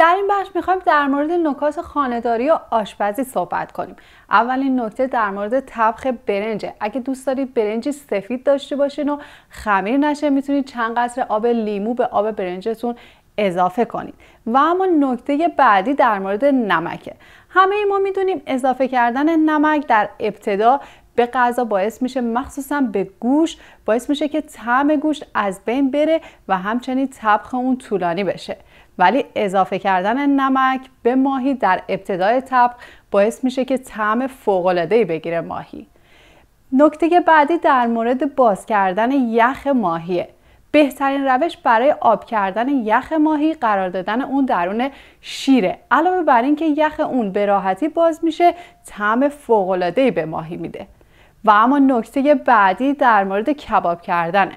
در این بخش میخوایم در مورد نکات خانهداری و آشپزی صحبت کنیم اولین نکته در مورد تبخ برنجه اگه دوست دارید برنجی سفید داشته باشین و خمیر نشه میتونید چند قصر آب لیمو به آب برنجتون اضافه کنید و اما نکته بعدی در مورد نمکه همه ای ما میدونیم اضافه کردن نمک در ابتدا به غذا باعث میشه مخصوصا به گوش باعث میشه که طعم گوشت از بین بره و همچنین طبخ اون طولانی بشه ولی اضافه کردن نمک به ماهی در ابتدای طبخ باعث میشه که طعم فوق‌العاده‌ای بگیره ماهی نکته بعدی در مورد باز کردن یخ ماهیه بهترین روش برای آب کردن یخ ماهی قرار دادن اون درون شیره علاوه بر اینکه یخ اون به راحتی باز میشه طعم فوق‌العاده‌ای به ماهی میده و اما نکته بعدی در مورد کباب کردنه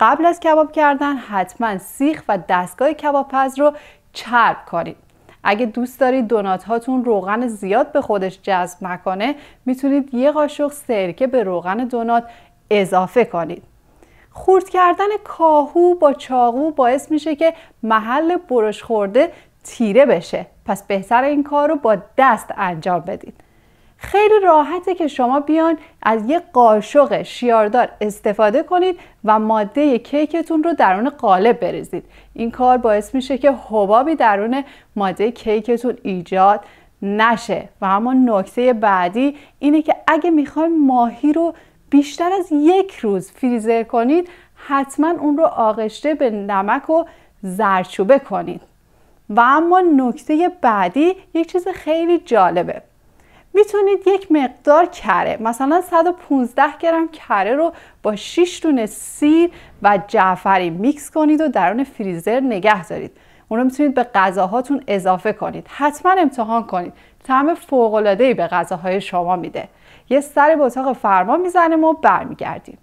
قبل از کباب کردن حتما سیخ و دستگاه کباب پز رو چرب کنید اگه دوست دارید دونات هاتون روغن زیاد به خودش جذب نکنه میتونید یه قاشق سرکه به روغن دونات اضافه کنید خورد کردن کاهو با چاقو باعث میشه که محل برش خورده تیره بشه پس بهتر این کار رو با دست انجام بدید خیلی راحته که شما بیان از یه قاشق شیاردار استفاده کنید و ماده کیکتون رو درون قالب بریزید این کار باعث میشه که حبابی درون ماده کیکتون ایجاد نشه و اما نکته بعدی اینه که اگه میخوایم ماهی رو بیشتر از یک روز فریزر کنید حتما اون رو آغشته به نمک و زرچوبه کنید و اما نکته بعدی یک چیز خیلی جالبه میتونید یک مقدار کره مثلا 115 گرم کره رو با 6 دونه سیر و جعفری میکس کنید و درون فریزر نگه دارید اون رو میتونید به غذاهاتون اضافه کنید حتما امتحان کنید طعم فوق‌العاده‌ای به غذاهای شما میده یه سر به اتاق فرما میزنیم و برمیگردیم